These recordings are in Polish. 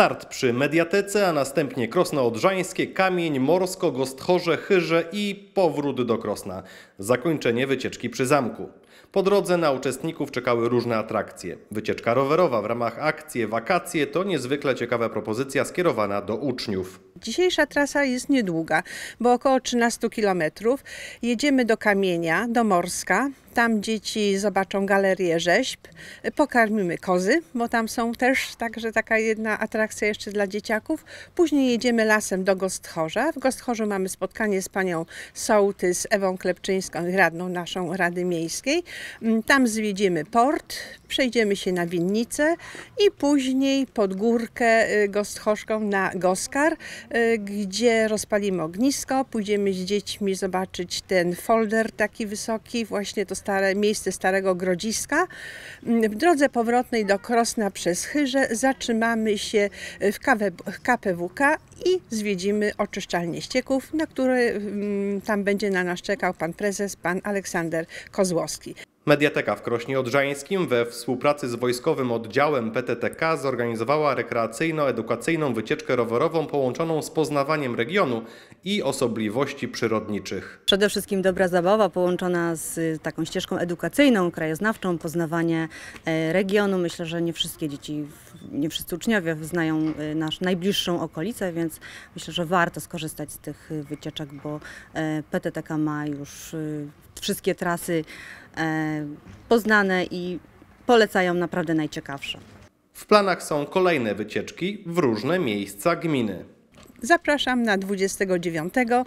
Start przy Mediatece, a następnie Krosno Odrzańskie, Kamień, Morsko, Gosthorze, Chyrze i powrót do Krosna. Zakończenie wycieczki przy zamku. Po drodze na uczestników czekały różne atrakcje. Wycieczka rowerowa w ramach akcji Wakacje to niezwykle ciekawa propozycja skierowana do uczniów. Dzisiejsza trasa jest niedługa, bo około 13 km. Jedziemy do Kamienia, do Morska. Tam dzieci zobaczą galerię rzeźb, pokarmimy kozy, bo tam są też także taka jedna atrakcja jeszcze dla dzieciaków. Później jedziemy lasem do Gosthorza. W Gostochorzu mamy spotkanie z panią z Ewą Klepczyńską, radną naszą Rady Miejskiej. Mm, tam zwiedzimy port, przejdziemy się na winnicę i później pod górkę y, Gostchoszką na Goskar, y, gdzie rozpalimy ognisko, pójdziemy z dziećmi zobaczyć ten folder taki wysoki, właśnie to stare miejsce starego grodziska. Mm, w drodze powrotnej do Krosna przez Chyrze zatrzymamy się w KWWK i zwiedzimy oczyszczalnię ścieków, na które mm, tam będzie na nas czekał pan prezes, pan Aleksander Kozłowski. Mediateka w Krośnie Odrzańskim we współpracy z Wojskowym Oddziałem PTTK zorganizowała rekreacyjno-edukacyjną wycieczkę rowerową połączoną z poznawaniem regionu i osobliwości przyrodniczych. Przede wszystkim dobra zabawa połączona z y, taką ścieżką edukacyjną, krajoznawczą, poznawanie e, regionu. Myślę, że nie wszystkie dzieci, nie wszyscy uczniowie znają y, nasz najbliższą okolicę, więc myślę, że warto skorzystać z tych y, wycieczek, bo e, PTTK ma już wszystkie trasy E, poznane i polecają naprawdę najciekawsze. W planach są kolejne wycieczki w różne miejsca gminy. Zapraszam na 29 e,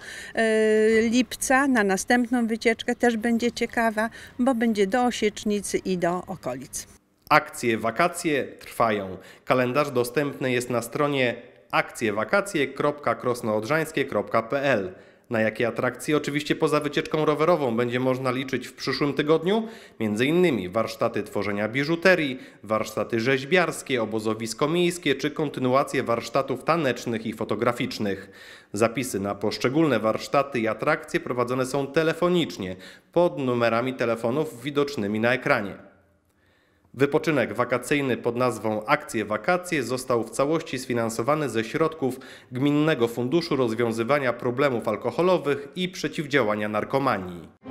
lipca na następną wycieczkę, też będzie ciekawa, bo będzie do Osiecznicy i do okolic. Akcje wakacje trwają. Kalendarz dostępny jest na stronie akcjewakacje.krosnoodrzańskie.pl. Na jakie atrakcje oczywiście poza wycieczką rowerową będzie można liczyć w przyszłym tygodniu? Między innymi warsztaty tworzenia biżuterii, warsztaty rzeźbiarskie, obozowisko miejskie czy kontynuację warsztatów tanecznych i fotograficznych. Zapisy na poszczególne warsztaty i atrakcje prowadzone są telefonicznie pod numerami telefonów widocznymi na ekranie. Wypoczynek wakacyjny pod nazwą Akcje Wakacje został w całości sfinansowany ze środków Gminnego Funduszu Rozwiązywania Problemów Alkoholowych i Przeciwdziałania Narkomanii.